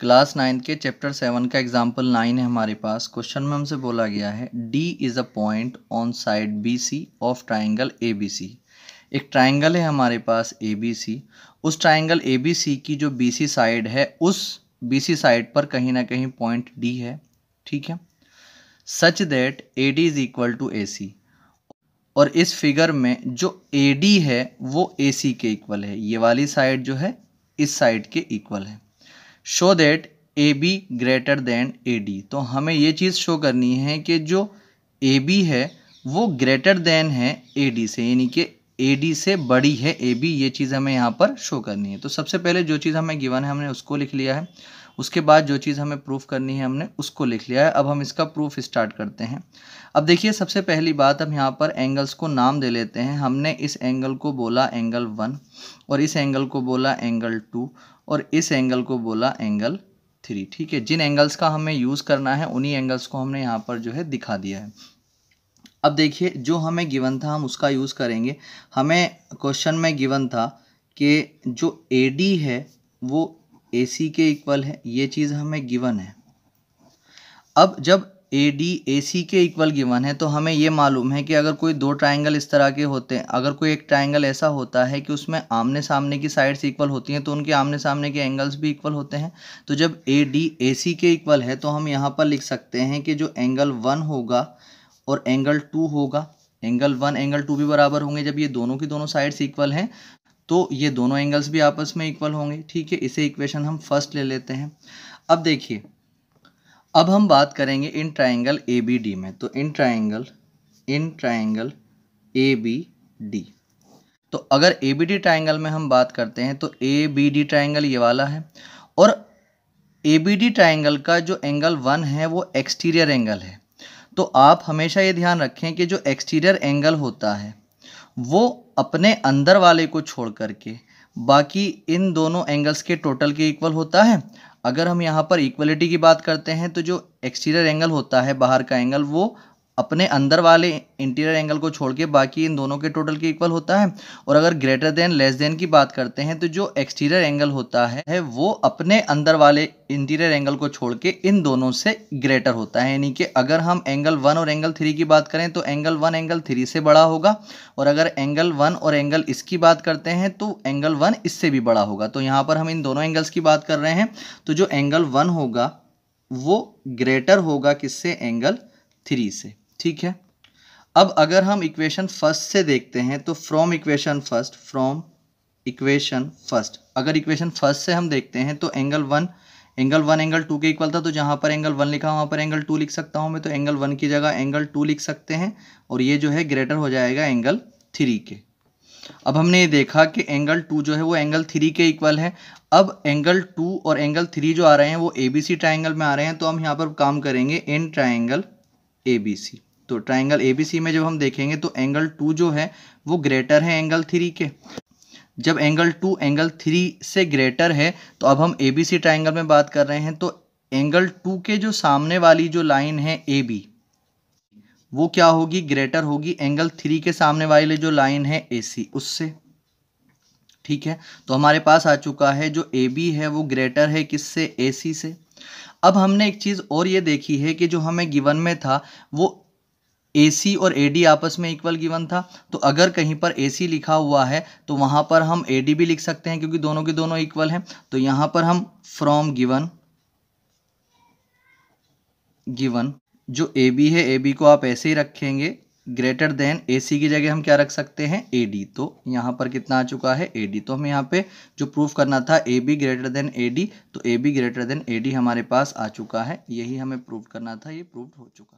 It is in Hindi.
क्लास नाइन्थ के चैप्टर सेवन का एग्जाम्पल नाइन है हमारे पास क्वेश्चन में हमसे बोला गया है D is a point on side B C of triangle A B C एक ट्राइंगल है हमारे पास ए बी सी उस ट्राइंगल ए बी सी की जो बी सी साइड है उस बी सी साइड पर कहीं ना कहीं पॉइंट डी है ठीक है such that A D is equal to A C और इस फिगर में जो ए डी है वो ए सी के इक्वल है ये वाली साइड जो है इस साइड के इक्वल है show that A B greater than A D तो हमें ये चीज़ शो करनी है कि जो ए बी है वो ग्रेटर देन है ए डी से यानी कि ए डी से बड़ी है ए बी ये चीज़ हमें यहाँ पर शो करनी है तो सबसे पहले जो चीज़ हमें गिवन है हमने उसको लिख लिया है उसके बाद जो चीज़ हमें प्रूफ करनी है हमने उसको लिख लिया है अब हम इसका प्रूफ स्टार्ट करते हैं अब देखिए सबसे पहली बात हम यहाँ पर एंगल्स को नाम दे लेते हैं हमने इस एंगल को बोला एंगल वन और इस एंगल को बोला एंगल टू और इस एंगल को बोला एंगल थ्री ठीक है जिन एंगल्स का हमें यूज़ करना है उन्हीं एंगल्स को हमने यहाँ पर जो है दिखा दिया है अब देखिए जो हमें गिवन था हम उसका यूज़ करेंगे हमें क्वेश्चन में गिवन था कि जो ए डी है वो ए सी के इक्वल है ये चीज़ हमें गिवन है अब जब ए डी ए सी के इक्वल गिवन है तो हमें ये मालूम है कि अगर कोई दो ट्राइंगल इस तरह के होते हैं अगर कोई एक ट्राइंगल ऐसा होता है कि उसमें आमने सामने की साइड्स इक्वल होती हैं तो उनके आमने सामने के एंगल्स भी इक्वल होते हैं तो जब ए डी ए सी के इक्वल है तो हम यहाँ पर लिख सकते हैं कि जो एंगल वन होगा और एंगल टू होगा एंगल वन एंगल टू भी बराबर होंगे जब ये दोनों की दोनों साइड्स इक्वल हैं तो ये दोनों एंगल्स भी आपस में इक्वल होंगे ठीक है इसे इक्वेशन हम फर्स्ट ले लेते हैं अब देखिए अब हम बात करेंगे in triangle A B D में तो in triangle in triangle A B D तो अगर ए बी डी ट्राइंगल में हम बात करते हैं तो ए बी डी ट्राइंगल ये वाला है और ए बी डी ट्राइंगल का जो एंगल वन है वो एक्सटीरियर एंगल है तो आप हमेशा ये ध्यान रखें कि जो एक्सटीरियर एंगल होता है वो अपने अंदर वाले को छोड़ करके बाकी इन दोनों एंगल्स के टोटल के इक्वल होता है अगर हम यहाँ पर इक्वलिटी की बात करते हैं तो जो एक्सटीरियर एंगल होता है बाहर का एंगल वो अपने अंदर वाले इंटीरियर एंगल को छोड़ के बाकी इन दोनों के टोटल के इक्वल होता है और अगर ग्रेटर देन लेस देन की बात करते हैं तो जो एक्सटीरियर एंगल होता है वो अपने अंदर वाले इंटीरियर एंगल को छोड़ के इन दोनों से ग्रेटर होता है यानी कि अगर हम एंगल वन और एंगल थ्री की बात करें तो एंगल वन एंगल थ्री से बड़ा होगा और अगर एंगल वन और एंगल इसकी बात करते हैं तो एंगल वन इससे भी बड़ा होगा तो यहाँ पर हम इन दोनों एंगल्स की बात कर रहे हैं तो जो एंगल वन होगा वो ग्रेटर होगा किससे एंगल थ्री से ठीक है अब अगर हम इक्वेशन फर्स्ट से देखते हैं तो from equation first from equation first अगर इक्वेशन फर्स्ट से हम देखते हैं तो angle one angle one angle two के इक्वल था तो जहां पर एंगल वन लिखा वहां पर एंगल टू लिख सकता हूँ मैं तो एंगल वन की जगह एंगल टू लिख सकते हैं और ये जो है ग्रेटर हो जाएगा एंगल थ्री के अब हमने ये देखा कि एंगल टू जो है वो एंगल थ्री के इक्वल है अब एंगल टू और एंगल थ्री जो आ रहे हैं वो ए बी सी ट्राइंगल में आ रहे हैं तो हम यहाँ पर काम करेंगे in triangle A B C तो ट्राइंगल ए में जब हम देखेंगे तो एंगल टू जो है वो ग्रेटर है एंगल थ्री के जब एंगल टू एंगल थ्री से ग्रेटर है तो अब हम ए बी में बात कर रहे हैं तो एंगल टू के जो सामने वाली जो लाइन है ए बी वो क्या होगी ग्रेटर होगी एंगल थ्री के सामने वाली जो लाइन है ए सी उससे ठीक है तो हमारे पास आ चुका है जो ए बी है वो ग्रेटर है किससे ए सी से अब हमने एक चीज़ और ये देखी है कि जो हमें गिवन में था वो ए सी और ए डी आपस में इक्वल गिवन था तो अगर कहीं पर ए सी लिखा हुआ है तो वहां पर हम ए डी भी लिख सकते हैं क्योंकि दोनों के दोनों इक्वल हैं तो यहां पर हम फ्रॉम गिवन गिवन जो ए बी है ए बी को आप ऐसे ही रखेंगे ग्रेटर देन ए सी की जगह हम क्या रख सकते हैं ए डी तो यहाँ पर कितना आ चुका है ए डी तो हमें यहाँ पे जो प्रूफ करना था A B greater than A D तो A B greater than A D हमारे पास आ चुका है यही हमें प्रूफ करना था ये प्रूफ हो चुका